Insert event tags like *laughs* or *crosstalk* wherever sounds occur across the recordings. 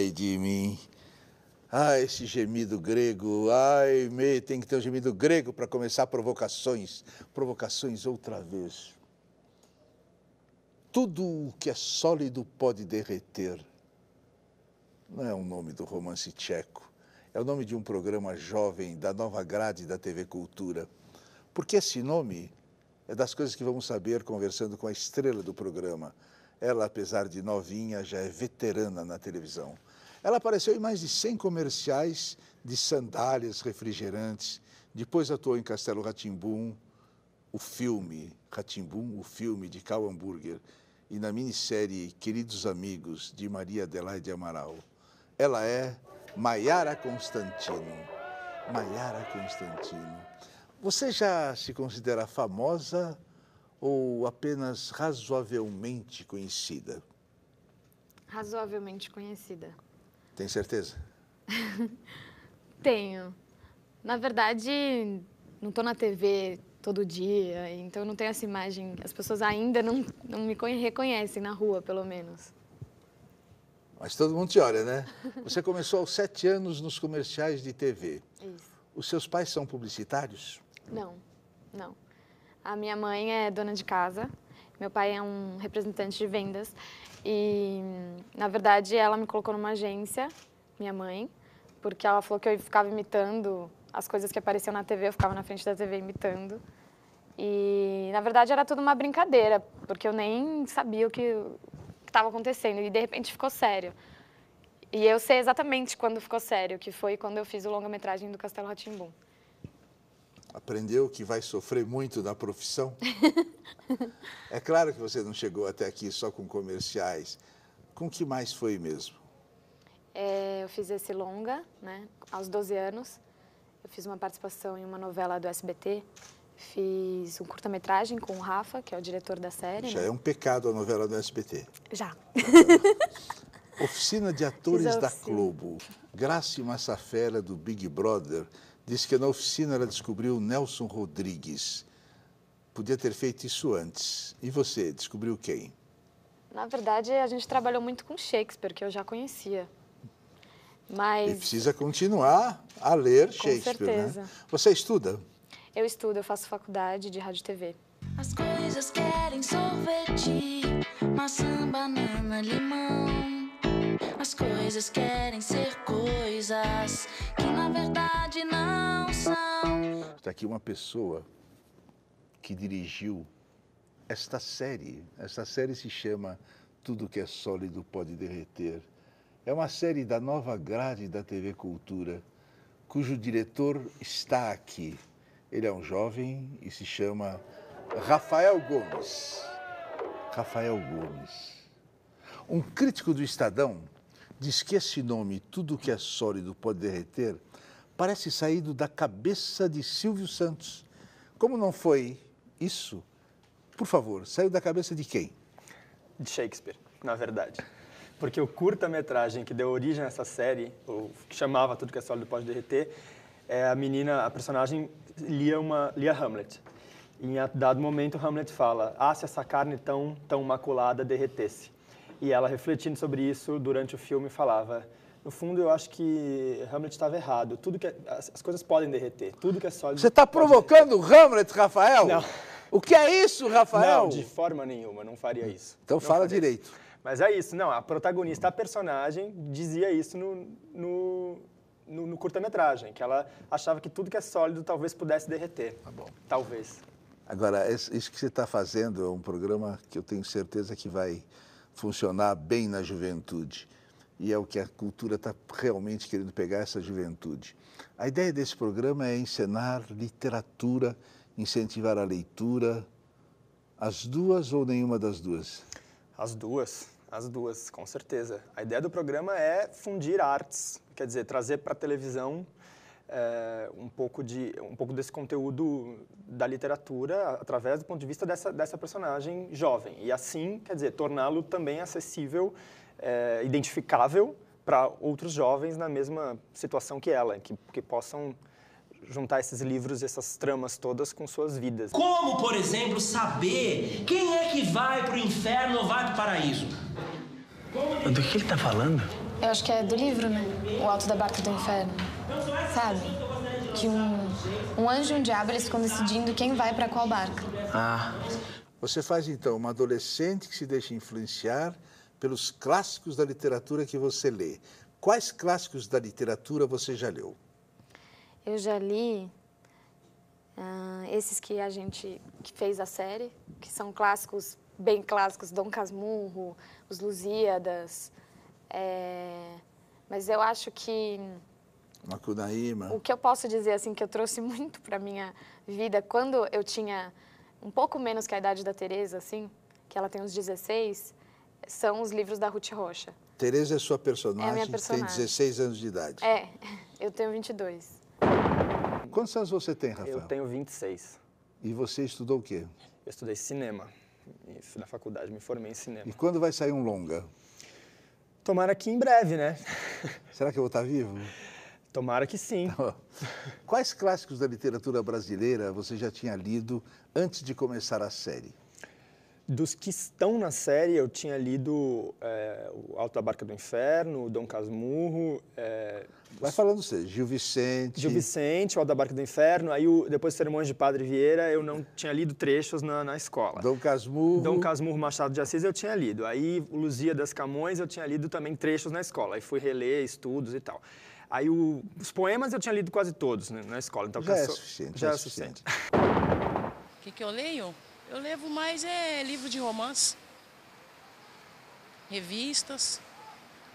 ai de mim. Ah, esse gemido grego, ai, me, tem que ter um gemido grego para começar provocações, provocações outra vez. Tudo o que é sólido pode derreter. Não é o um nome do romance tcheco, é o nome de um programa jovem da nova grade da TV Cultura. Porque esse nome é das coisas que vamos saber conversando com a estrela do programa. Ela, apesar de novinha, já é veterana na televisão. Ela apareceu em mais de 100 comerciais de sandálias, refrigerantes. Depois atuou em Castelo Ratimbum, o filme Ratimbum, o filme de Cal Hamburger, e na minissérie Queridos Amigos de Maria Adelaide Amaral. Ela é Maiara Constantino. Maiara Constantino. Você já se considera famosa ou apenas razoavelmente conhecida? Razoavelmente conhecida. Tem certeza? *laughs* tenho. Na verdade, não tô na TV todo dia, então não tenho essa imagem. As pessoas ainda não, não me reconhecem na rua, pelo menos. Mas todo mundo te olha, né? Você começou aos sete anos nos comerciais de TV. Isso. Os seus pais são publicitários? Não, não. A minha mãe é dona de casa, meu pai é um representante de vendas e, na verdade, ela me colocou numa agência, minha mãe, porque ela falou que eu ficava imitando as coisas que apareciam na TV, eu ficava na frente da TV imitando. E, na verdade, era tudo uma brincadeira, porque eu nem sabia o que estava acontecendo. E, de repente, ficou sério. E eu sei exatamente quando ficou sério, que foi quando eu fiz o longa-metragem do Castelo Ratimbum aprendeu que vai sofrer muito na profissão? *laughs* é claro que você não chegou até aqui só com comerciais. Com que mais foi mesmo? É, eu fiz esse longa, né, aos 12 anos. Eu fiz uma participação em uma novela do SBT. Fiz um curta-metragem com o Rafa, que é o diretor da série. Já né? é um pecado a novela do SBT. Já. *laughs* Oficina de Atores oficina. da Globo. Grace Massafera, do Big Brother Disse que na oficina ela descobriu Nelson Rodrigues. Podia ter feito isso antes. E você, descobriu quem? Na verdade, a gente trabalhou muito com Shakespeare, que eu já conhecia. Mas... E precisa continuar a ler com Shakespeare, né? certeza. Né? Você estuda? Eu estudo, eu faço faculdade de rádio e TV. As coisas querem sorvete, maçã, banana, limão. As coisas querem ser coisas que na verdade não são. Está aqui uma pessoa que dirigiu esta série. Esta série se chama Tudo que é sólido pode derreter. É uma série da nova grade da TV Cultura, cujo diretor está aqui. Ele é um jovem e se chama Rafael Gomes. Rafael Gomes. Um crítico do Estadão diz que esse nome, Tudo que é sólido pode derreter, parece saído da cabeça de Silvio Santos. Como não foi isso? Por favor, saiu da cabeça de quem? De Shakespeare, na verdade. Porque o curta-metragem que deu origem a essa série, ou que chamava Tudo que é sólido pode derreter, é a menina, a personagem lia uma lia Hamlet. E em dado momento Hamlet fala: "Ah, se essa carne tão tão maculada derretesse". E ela refletindo sobre isso durante o filme falava: no fundo, eu acho que Hamlet estava errado. Tudo que é, as, as, coisas podem derreter, tudo que é sólido. Você está provocando o Hamlet, Rafael? Não. O que é isso, Rafael? Não, de forma nenhuma, não faria isso. Então não fala direito. Isso. Mas é isso, não. A protagonista, a personagem, dizia isso no, no, no, no curta-metragem, que ela achava que tudo que é sólido talvez pudesse derreter. Tá bom. Talvez. Agora, isso que você está fazendo é um programa que eu tenho certeza que vai funcionar bem na juventude. E é o que a cultura está realmente querendo pegar essa juventude. A ideia desse programa é encenar literatura, incentivar a leitura. As duas ou nenhuma das duas? As duas, as duas, com certeza. A ideia do programa é fundir artes, quer dizer, trazer para a televisão é, um, pouco de, um pouco desse conteúdo da literatura através do ponto de vista dessa, dessa personagem jovem. E assim, quer dizer, torná-lo também acessível, é, identificável para outros jovens na mesma situação que ela, que, que possam juntar esses livros e essas tramas todas com suas vidas. Como, por exemplo, saber quem é que vai para o inferno ou vai para o paraíso? Do que ele está falando? Eu acho que é do livro, né? O Alto da Barca do Inferno. Sabe? Que um, um anjo e um diabo eles ficam decidindo quem vai para qual barca. Ah. Você faz então uma adolescente que se deixa influenciar pelos clássicos da literatura que você lê. Quais clássicos da literatura você já leu? Eu já li uh, esses que a gente que fez a série, que são clássicos, bem clássicos, Dom Casmurro, Os Lusíadas, é, mas eu acho que Macunaíma. o que eu posso dizer assim que eu trouxe *laughs* muito para minha vida quando eu tinha um pouco menos que a idade da Teresa, assim, que ela tem uns 16, são os livros da Ruth Rocha. Teresa é sua personagem, é minha personagem. tem 16 anos de idade. É, *laughs* eu tenho 22. Quantos anos você tem, Rafael? Eu tenho 26. E você estudou o quê? Eu estudei cinema. Isso, na faculdade, me formei em cinema. E quando vai sair um longa? Tomara que em breve, né? *laughs* Será que eu vou estar vivo? Tomara que sim. Tá quais clássicos da literatura brasileira você já tinha lido antes de começar a série? dos que estão na série, eu tinha lido é, o Alto da Barca do Inferno, o Dom Casmurro. É, Vai falando você, Gil Vicente. Gil Vicente, o Alto da Barca do Inferno. Aí, o, depois do Sermões de Padre Vieira, eu não tinha lido trechos na, na escola. Dom Casmurro. Dom Casmurro Machado de Assis eu tinha lido. Aí, Luzia das Camões, eu tinha lido também trechos na escola. Aí fui reler estudos e tal. Aí, o, os poemas eu tinha lido quase todos né, na escola. Então, já, é caçou, é, é suficiente, já é suficiente. O que, que eu leio? Eu levo mais é livro de romance, revistas.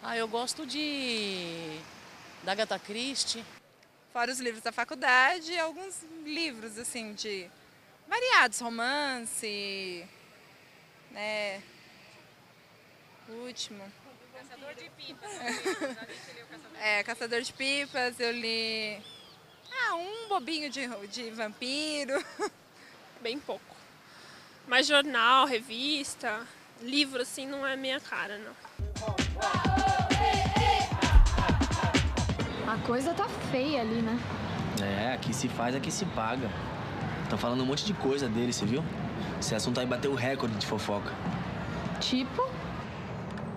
Ah, eu gosto de da Agatha Christie. Fora os livros da faculdade, alguns livros assim de variados, romance, né? O último. Caçador de pipas. *laughs* é, Caçador de pipas, eu li Ah, um bobinho de, de vampiro. Bem pouco. Mas jornal, revista, livro assim não é minha cara, não. A coisa tá feia ali, né? É, aqui se faz, aqui se paga. Tá falando um monte de coisa dele, você viu? Esse assunto aí bateu o recorde de fofoca. Tipo?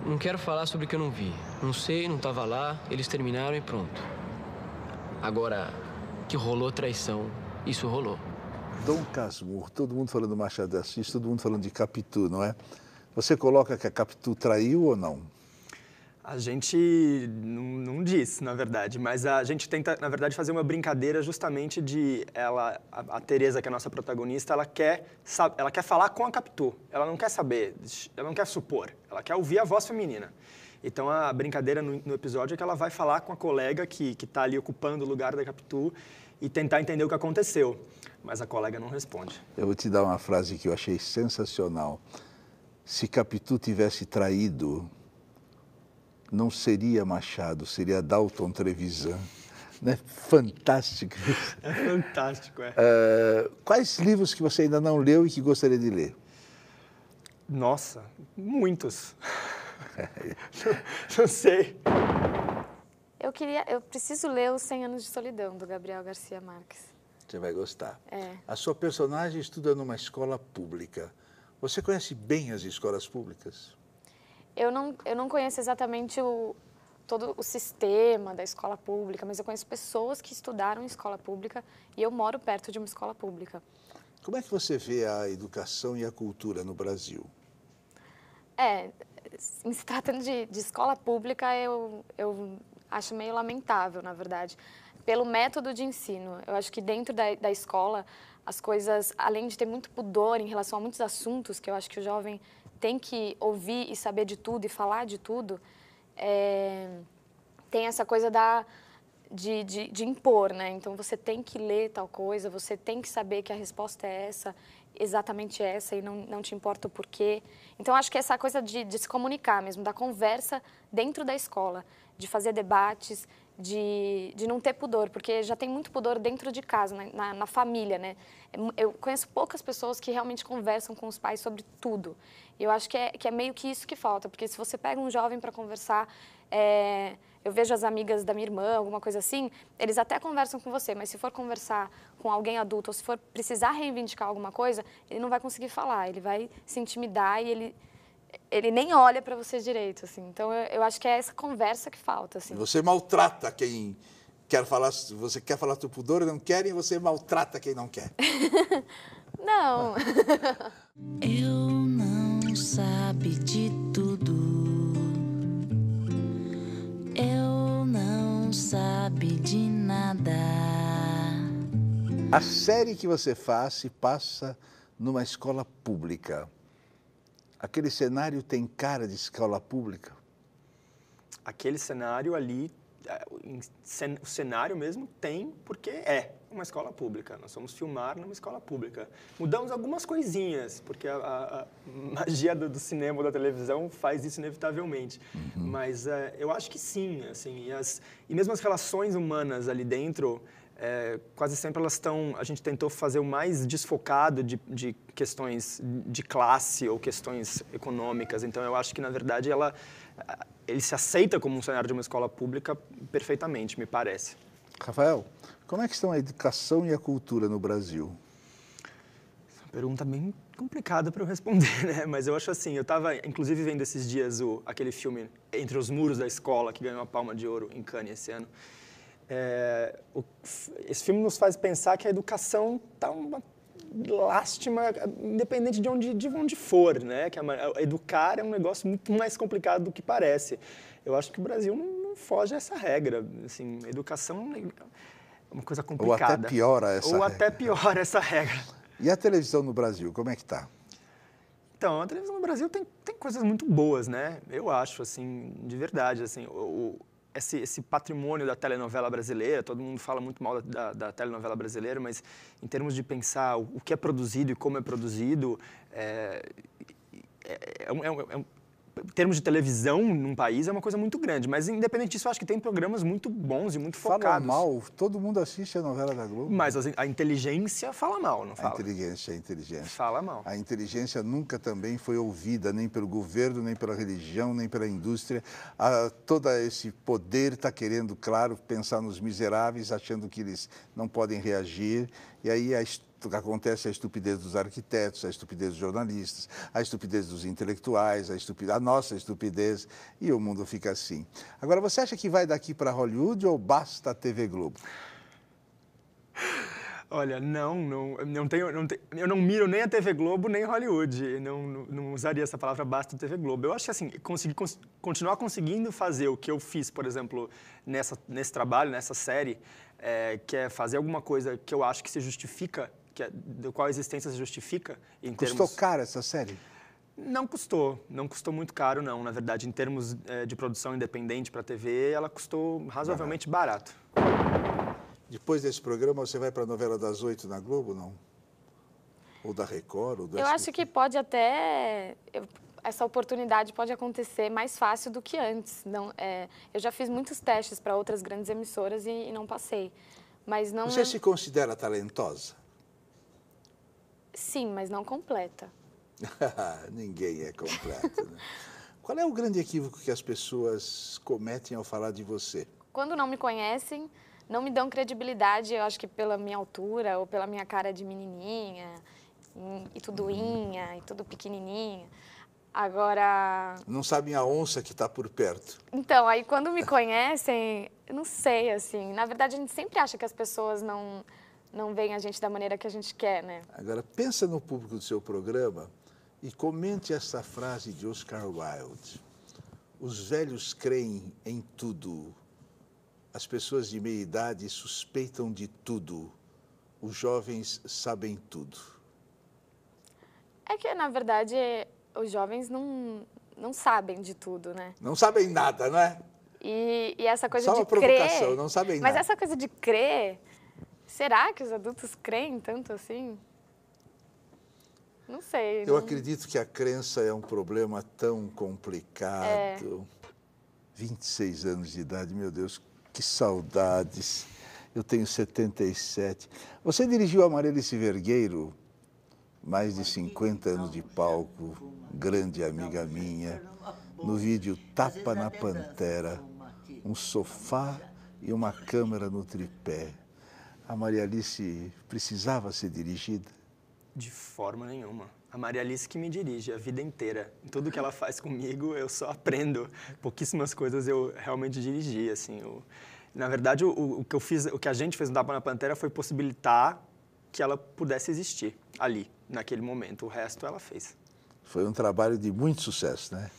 Não quero falar sobre o que eu não vi. Não sei, não tava lá, eles terminaram e pronto. Agora, que rolou traição, isso rolou. Dom Casmurro, todo mundo falando do Machado de Assis, todo mundo falando de Capitu, não é? Você coloca que a Capitu traiu ou não? A gente não, não, diz, na verdade, mas a gente tenta, na verdade, fazer uma brincadeira justamente de ela, a, a Teresa, que é a nossa protagonista, ela quer, ela quer falar com a Capitu. Ela não quer saber, ela não quer supor, ela quer ouvir a voz feminina. Então a brincadeira no, no episódio é que ela vai falar com a colega que está ali ocupando o lugar da Capitu e tentar entender o que aconteceu. Mas a colega não responde. Eu vou te dar uma frase que eu achei sensacional. Se Capitu tivesse traído, não seria Machado, seria Dalton Trevisan. Né? Fantástico. É fantástico, é. Uh, quais livros que você ainda não leu e que gostaria de ler? Nossa, muitos. não, *laughs* *laughs* não sei. Eu queria, eu preciso ler os 100 anos de solidão do Gabriel Garcia Marques. Você vai gostar. É. A sua personagem estuda numa escola pública. Você conhece bem as escolas públicas? Eu não, eu não conheço exatamente o, todo o sistema da escola pública, mas eu conheço pessoas que estudaram em escola pública e eu moro perto de uma escola pública. Como é que você vê a educação e a cultura no Brasil? É, em se tratando de, de escola pública, eu, eu acho meio lamentável, na verdade, pelo método de ensino. Eu acho que dentro da, da escola, as coisas, além de ter muito pudor em relação a muitos assuntos que eu acho que o jovem tem que ouvir e saber de tudo e falar de tudo, é, tem essa coisa da, de, de, de impor, né? Então você tem que ler tal coisa, você tem que saber que a resposta é essa exatamente essa e não, não te importa o porquê. Então, acho que essa coisa de, de se comunicar mesmo, da conversa dentro da escola, de fazer debates, de, de não ter pudor, porque já tem muito pudor dentro de casa, na, na, na, família, né? É, eu conheço poucas pessoas que realmente conversam com os pais sobre tudo. E eu acho que é, que é meio que isso que falta, porque se você pega um jovem para conversar, é, eu vejo as amigas da minha irmã, alguma coisa assim, eles até conversam com você, mas se for conversar com alguém adulto ou se for precisar reivindicar alguma coisa, ele não vai conseguir falar, ele vai se intimidar e ele ele nem olha para você direito, assim. Então eu, eu, acho que é essa conversa que falta, assim. Você maltrata quem quer falar, você quer falar do pudor e não quer, e você maltrata quem não quer. *laughs* não. *laughs* eu não sabe de tudo. Eu não sabe de nada. A série que você faz se passa numa escola pública Aquele cenário tem cara de escola pública? Aquele cenário ali, é, o cenário mesmo tem, porque é uma escola pública. Nós fomos filmar numa escola pública. Mudamos algumas coisinhas, porque a, a, magia do, do, cinema ou da televisão faz isso inevitavelmente. Uhum. Mas é, eu acho que sim, assim, e, as, e mesmo as relações humanas ali dentro é, quase sempre elas estão. A gente tentou fazer o mais desfocado de, de, questões de classe ou questões econômicas. Então eu acho que na verdade ela, eh, ele se aceita como um cenário de uma escola pública perfeitamente, me parece. Rafael, como é que estão a educação e a cultura no Brasil? Essa pergunta é bem complicada para eu responder, *laughs* né? Mas eu acho assim, eu estava inclusive vendo esses dias o, aquele filme Entre os Muros da Escola, que ganhou a Palma de Ouro em Cannes esse ano. É, o, esse filme nos faz pensar que a educação está uma lástima, independente de onde, de onde for, né? Que a, educar é um negócio muito mais complicado do que parece. Eu acho que o Brasil não, não foge a essa regra. Assim, educação é uma coisa complicada. Ou até piora essa Ou regra. até piora essa regra. E a televisão no Brasil, como é que está? Então, a televisão no Brasil tem, tem coisas muito boas, né? Eu acho, assim, de verdade, assim, o, esse, esse patrimônio da telenovela brasileira. Todo mundo fala muito mal da, da telenovela brasileira, mas em termos de pensar o, o que é produzido e como é produzido, é, é, é, é, um, é termos de televisão num país é uma coisa muito grande, mas independente disso, eu acho que tem programas muito bons e muito focados. Fala mal, todo mundo assiste a novela da Globo. Mas assim, a inteligência fala mal, não fala? A inteligência, a inteligência. Fala mal. A inteligência nunca também foi ouvida, nem pelo governo, nem pela religião, nem pela indústria. A, todo esse poder está querendo, claro, pensar nos miseráveis, achando que eles não podem reagir. E aí a história acontece é a estupidez dos arquitetos, a estupidez dos jornalistas, a estupidez dos intelectuais, a, estupidez, a nossa estupidez, e o mundo fica assim. Agora, você acha que vai daqui para Hollywood ou basta a TV Globo? Olha, não, não, não tenho, não tenho, eu não miro nem a TV Globo nem Hollywood. Não, não, não usaria essa palavra basta TV Globo. Eu acho que assim, conseguir, cons, continuar conseguindo fazer o que eu fiz, por exemplo, nessa, nesse trabalho, nessa série, é, que é fazer alguma coisa que eu acho que se justifica que, é, do qual a existência se justifica em Custou termos... caro essa série? Não custou, não custou muito caro, não. Na verdade, em termos é, de produção independente para TV, ela custou razoavelmente barato. barato. Depois desse programa, você vai para a novela das oito na Globo, não? Ou da Record? Ou eu acho que pode até. Eu, essa oportunidade pode acontecer mais fácil do que antes. Não, é, eu já fiz muitos testes para outras grandes emissoras e, e, não passei. Mas não. Você é... se considera talentosa? Sim, mas não completa. *laughs* Ninguém é completo. Né? *laughs* Qual é o grande equívoco que as pessoas cometem ao falar de você? Quando não me conhecem, não me dão credibilidade, eu acho que pela minha altura ou pela minha cara de menininha e tudoinha e tudo pequenininha. Agora. Não sabem a onça que está por perto. Então, aí quando me *laughs* conhecem, não sei, assim. Na verdade, a gente sempre acha que as pessoas não, não veem a gente da maneira que a gente quer, né? Agora, pensa no público do seu programa e comente essa frase de Oscar Wilde. Os velhos creem em tudo. As pessoas de meia idade suspeitam de tudo. Os jovens sabem tudo. É que, na verdade, os jovens não, não sabem de tudo, né? Não sabem nada, não é? E, e essa coisa Só de uma provocação, crer. não sabem Mas nada. Mas essa coisa de crer Será que os adultos creem tanto assim? Não sei. Eu não... acredito que a crença é um problema tão complicado. É. 26 anos de idade, meu Deus, que saudades. Eu tenho 77. Você dirigiu Amarelice Vergueiro, mais de 50 anos de palco, grande amiga minha, no vídeo Tapa na Pantera, um sofá e uma câmera no tripé a Maria Alice precisava ser dirigida? De forma nenhuma. A Maria Alice que me dirige a vida inteira. Tudo que ela faz comigo, eu só aprendo. Pouquíssimas coisas eu realmente dirigi, assim. Eu... Na verdade, o, o, que eu fiz, o que a gente fez no Tapa na Pantera foi possibilitar que ela pudesse existir ali, naquele momento. O resto ela fez. Foi um trabalho de muito sucesso, né?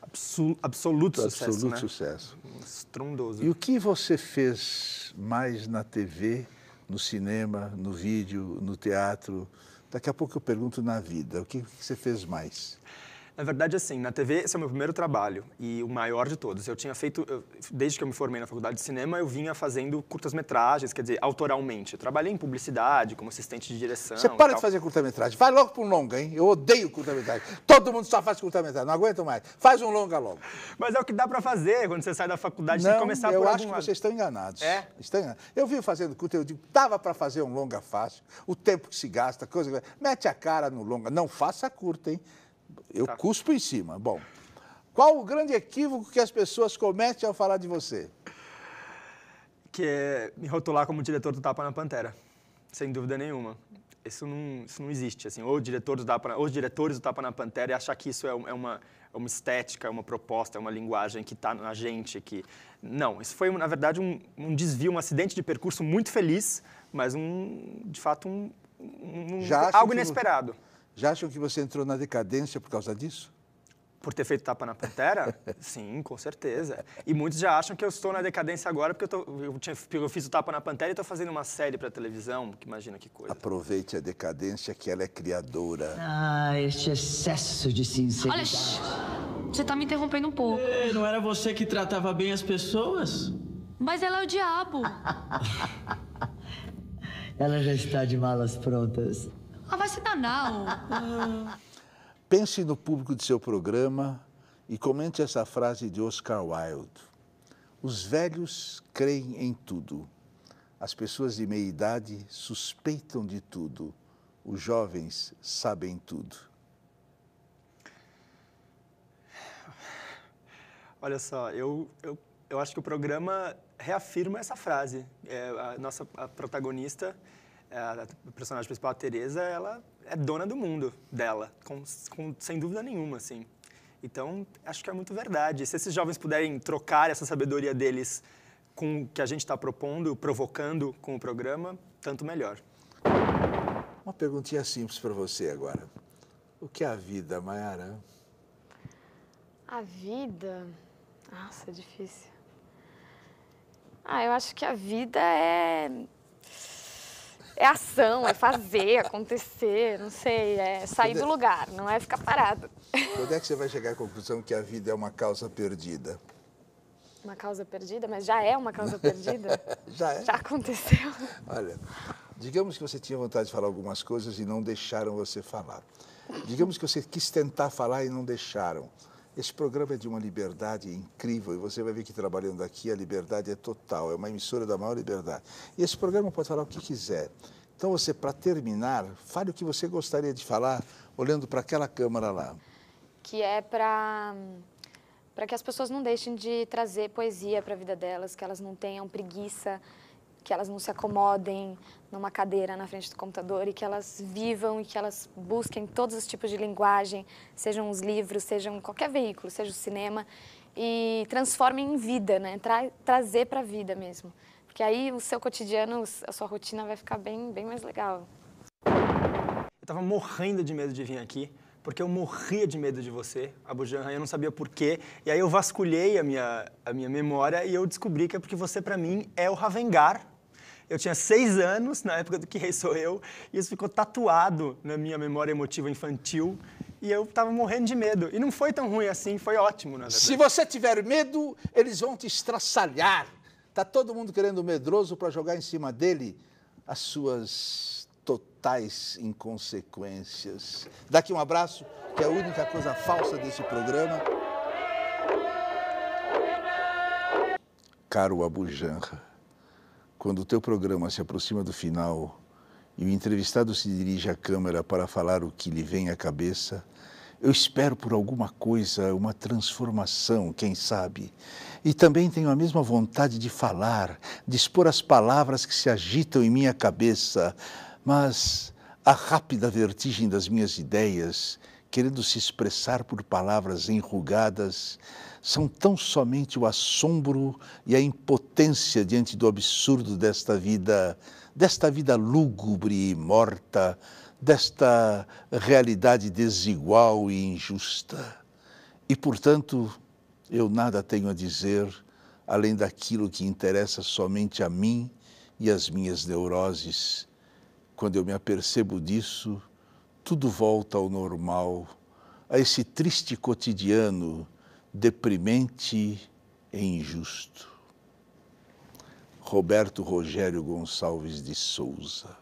Absol absoluto, sucesso, Absoluto né? sucesso. Estrondoso. E o que você fez mais na TV no cinema, no vídeo, no teatro. Daqui a pouco eu pergunto na vida, o que, que você fez mais? Na verdade, assim, na TV esse é o meu primeiro trabalho e o maior de todos. Eu tinha feito, eu, desde que eu me formei na faculdade de cinema, eu vinha fazendo curtas-metragens, quer dizer, autoralmente. Eu trabalhei em publicidade, como assistente de direção. Você para de fazer curta-metragem, vai logo para um longa, hein? Eu odeio curta-metragem. Todo mundo só faz curta-metragem, não aguento mais. Faz um longa logo. Mas é o que dá para fazer quando você sai da faculdade, e tem começar eu acho que lado. vocês estão enganados. É? Estão enganados. Eu vi fazendo curta, eu digo, dava para fazer um longa fácil, o tempo que se gasta, coisa... Mete a cara no longa, não faça curta, hein? Eu tá. cuspo em cima. Bom, qual o grande equívoco que as pessoas cometem ao falar de você? Que é me rotular como diretor do Tapa na Pantera, sem dúvida nenhuma. Isso não, isso não existe, assim, ou, diretor do Tapa, ou os diretores do Tapa na Pantera e achar que isso é, é uma, é uma estética, é uma proposta, é uma linguagem que está na gente. Que... Não, isso foi, na verdade, um, um, desvio, um acidente de percurso muito feliz, mas um, de fato um, um, algo inesperado. Que... Já acham que você entrou na decadência por causa disso? Por ter feito Tapa na Pantera? *laughs* Sim, com certeza. E muitos já acham que eu estou na decadência agora porque eu, tô, eu, tinha, eu fiz o Tapa na Pantera e estou fazendo uma série para televisão. Que imagina que coisa. Aproveite a decadência que ela é criadora. Ah, este excesso de sinceridade. Olha, você está me interrompendo um pouco. Ei, não era você que tratava bem as pessoas? Mas ela é o diabo. *laughs* ela já está de malas prontas. Ah, vai se danar. *laughs* Pense no público de seu programa e comente essa frase de Oscar Wilde. Os velhos creem em tudo. As pessoas de meia idade suspeitam de tudo. Os jovens sabem tudo. Olha só, eu, eu, eu acho que o programa reafirma essa frase. É, a nossa a protagonista é, a personagem principal, a Teresa, ela é dona do mundo dela, com, com, sem dúvida nenhuma, assim. Então, acho que é muito verdade. Se esses jovens puderem trocar essa sabedoria deles com o que a gente está propondo, provocando com o programa, tanto melhor. Uma perguntinha simples para você agora. O que é a vida, Mayara? A vida? Nossa, é difícil. Ah, eu acho que a vida é é ação, é fazer acontecer, não sei, é sair Quando do é... lugar, não é ficar parado. Quando é que você vai chegar à conclusão que a vida é uma causa perdida? Uma causa perdida? Mas já é uma causa perdida? *laughs* já é. Já aconteceu. Olha, digamos que você tinha vontade de falar algumas coisas e não deixaram você falar. Digamos que você quis tentar falar e não deixaram. Esse programa é de uma liberdade incrível e você vai ver que trabalhando aqui a liberdade é total, é uma emissora da maior liberdade. E esse programa pode falar o que quiser. Então você, para terminar, fale o que você gostaria de falar olhando para aquela câmera lá. Que é para para que as pessoas não deixem de trazer poesia para a vida delas, que elas não tenham preguiça que elas não se acomodem numa cadeira na frente do computador e que elas vivam e que elas busquem todos os tipos de linguagem, sejam os livros, sejam qualquer veículo, seja o cinema, e transformem em vida, né? Tra trazer para a vida mesmo. Porque aí o seu cotidiano, a sua rotina vai ficar bem, bem mais legal. Eu tava morrendo de medo de vir aqui, porque eu morria de medo de você, Abujanra, eu não sabia porquê. E aí eu vasculhei a minha, a minha memória e eu descobri que é porque você, para mim, é o Ravengar eu tinha seis anos na época do Que Rei Sou Eu, e isso ficou tatuado na minha memória emotiva infantil. E eu tava morrendo de medo. E não foi tão ruim assim, foi ótimo, na verdade. Se você tiver medo, eles vão te estraçalhar. Tá todo mundo querendo medroso para jogar em cima dele as suas totais inconsequências. Daqui um abraço, que é a única coisa falsa desse programa. Caro Abujanra quando o teu programa se aproxima do final e o entrevistado se dirige à câmera para falar o que lhe vem à cabeça, eu espero por alguma coisa, uma transformação, quem sabe. E também tenho a mesma vontade de falar, de expor as palavras que se agitam em minha cabeça, mas a rápida vertigem das minhas ideias, querendo se expressar por palavras enrugadas, são tão somente o assombro e a impotência diante do absurdo desta vida, desta vida lúgubre e morta, desta realidade desigual e injusta. E, portanto, eu nada tenho a dizer além daquilo que interessa somente a mim e às minhas neuroses. Quando eu me apercebo disso, tudo volta ao normal, a esse triste cotidiano deprimente e injusto. Roberto Rogério Gonçalves de Souza.